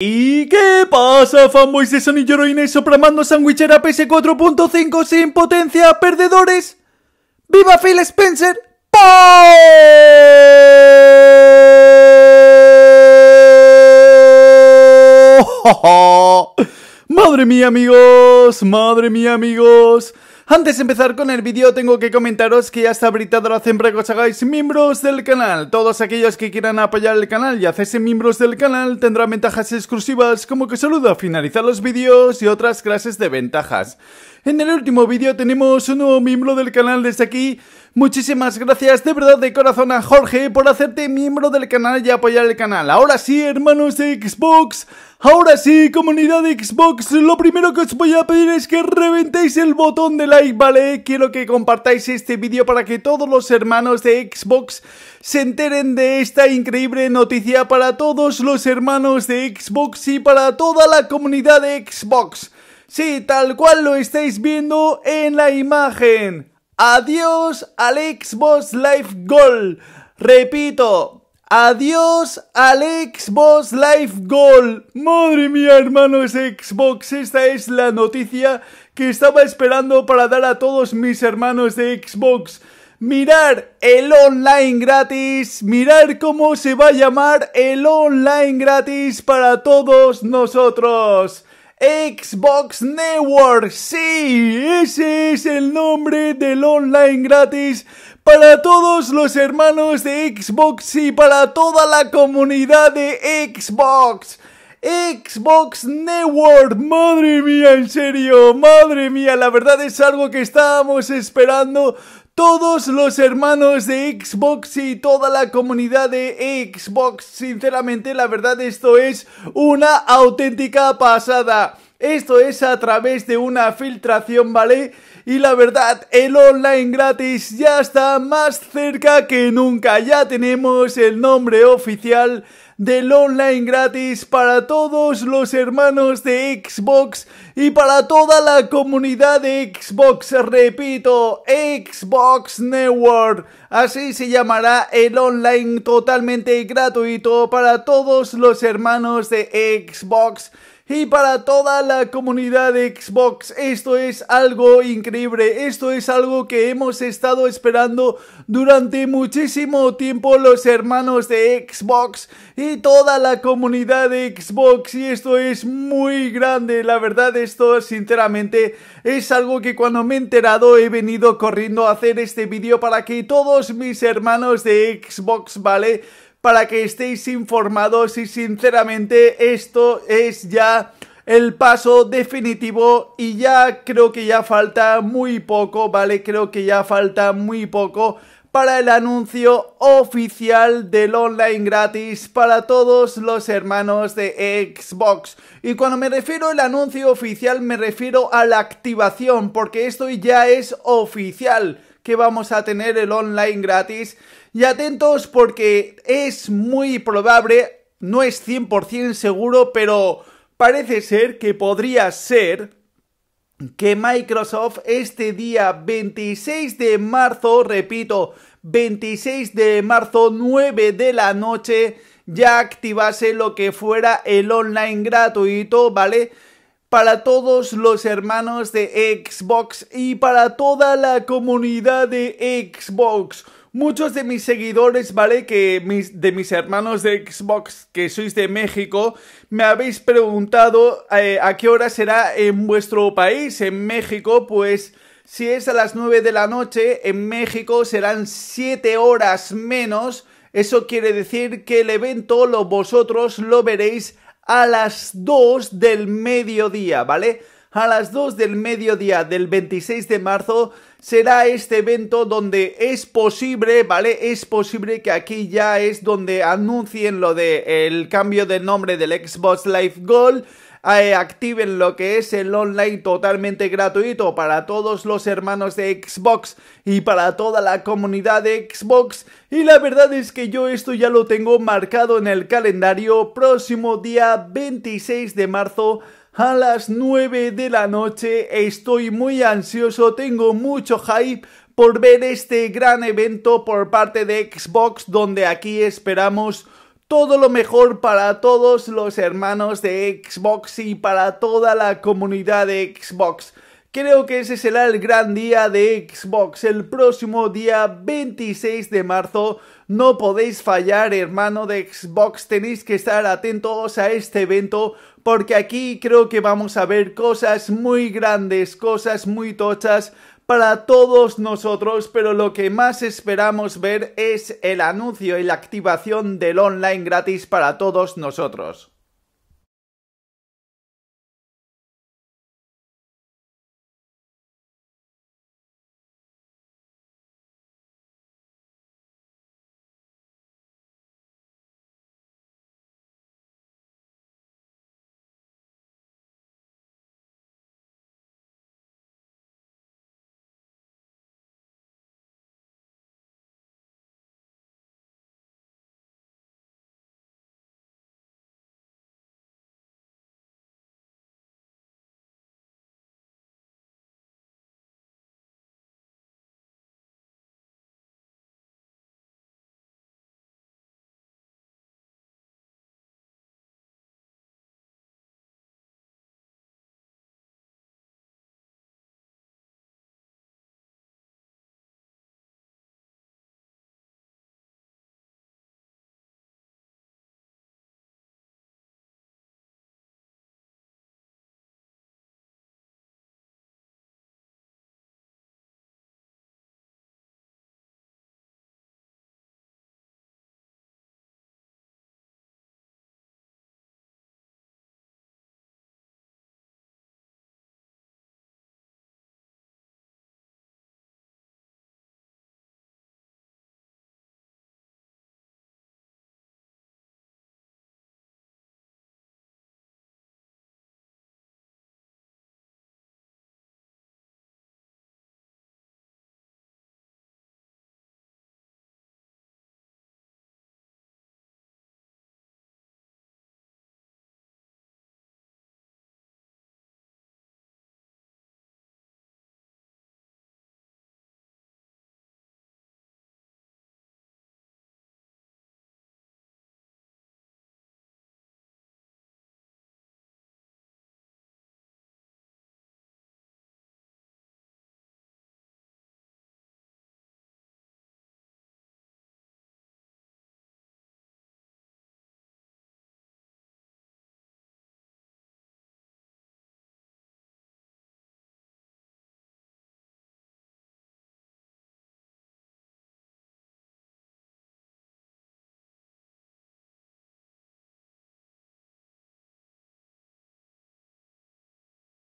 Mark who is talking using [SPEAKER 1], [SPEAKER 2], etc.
[SPEAKER 1] ¿Y qué pasa, fanboys de Sony Heroines Sopramando Sandwichera PS4.5 sin potencia, perdedores? ¡Viva Phil Spencer! ¡Madre mía, amigos! ¡Madre mía, amigos! Antes de empezar con el vídeo tengo que comentaros que ya está habilitado la siempre que os hagáis miembros del canal. Todos aquellos que quieran apoyar el canal y hacerse miembros del canal tendrán ventajas exclusivas como que saludo a finalizar los vídeos y otras clases de ventajas. En el último vídeo tenemos un nuevo miembro del canal desde aquí Muchísimas gracias de verdad de corazón a Jorge por hacerte miembro del canal y apoyar el canal. Ahora sí, hermanos de Xbox, ahora sí, comunidad de Xbox, lo primero que os voy a pedir es que reventéis el botón de like, ¿vale? Quiero que compartáis este vídeo para que todos los hermanos de Xbox se enteren de esta increíble noticia para todos los hermanos de Xbox y para toda la comunidad de Xbox. Sí, tal cual lo estáis viendo en la imagen. Adiós al Xbox Live Gold. Repito, adiós al Xbox Live Gold. Madre mía, hermanos Xbox, esta es la noticia que estaba esperando para dar a todos mis hermanos de Xbox. Mirar el online gratis, mirar cómo se va a llamar el online gratis para todos nosotros. Xbox Network. Sí, ese es el nombre del online gratis para todos los hermanos de Xbox y para toda la comunidad de Xbox. Xbox Network, madre mía, en serio, madre mía, la verdad es algo que estábamos esperando todos los hermanos de Xbox y toda la comunidad de Xbox. Sinceramente, la verdad, esto es una auténtica pasada. Esto es a través de una filtración, ¿vale? Y la verdad, el online gratis ya está más cerca que nunca. Ya tenemos el nombre oficial del online gratis para todos los hermanos de Xbox y para toda la comunidad de Xbox. Repito, Xbox Network. Así se llamará el online totalmente gratuito para todos los hermanos de Xbox y para toda la comunidad de Xbox. Esto es algo increíble, esto es algo que hemos estado esperando durante muchísimo tiempo los hermanos de Xbox y toda la comunidad de Xbox y esto es muy grande, la verdad esto sinceramente es algo que cuando me he enterado he venido corriendo a hacer este vídeo para que todos mis hermanos de Xbox, ¿vale? para que estéis informados y sinceramente esto es ya el paso definitivo y ya creo que ya falta muy poco, ¿vale? Creo que ya falta muy poco para el anuncio oficial del online gratis para todos los hermanos de Xbox. Y cuando me refiero al anuncio oficial me refiero a la activación porque esto ya es oficial que vamos a tener el online gratis y atentos porque es muy probable, no es 100% seguro, pero parece ser que podría ser que Microsoft este día 26 de marzo, repito, 26 de marzo 9 de la noche ya activase lo que fuera el online gratuito, ¿vale? Para todos los hermanos de Xbox y para toda la comunidad de Xbox. Muchos de mis seguidores, ¿vale? Que mis, de mis hermanos de Xbox, que sois de México, me habéis preguntado eh, a qué hora será en vuestro país, en México, pues... Si es a las 9 de la noche, en México serán 7 horas menos. Eso quiere decir que el evento lo, vosotros lo veréis a las 2 del mediodía, ¿vale? a las 2 del mediodía del 26 de marzo será este evento donde es posible, ¿vale? Es posible que aquí ya es donde anuncien lo de el cambio de nombre del Xbox Live Gold. Eh, activen lo que es el online totalmente gratuito para todos los hermanos de Xbox y para toda la comunidad de Xbox. Y la verdad es que yo esto ya lo tengo marcado en el calendario próximo día 26 de marzo a las 9 de la noche. Estoy muy ansioso, tengo mucho hype por ver este gran evento por parte de Xbox donde aquí esperamos todo lo mejor para todos los hermanos de Xbox y para toda la comunidad de Xbox. Creo que ese será el gran día de Xbox, el próximo día 26 de marzo. No podéis fallar, hermano de Xbox, tenéis que estar atentos a este evento porque aquí creo que vamos a ver cosas muy grandes, cosas muy tochas para todos nosotros, pero lo que más esperamos ver es el anuncio y la activación del online gratis para todos nosotros.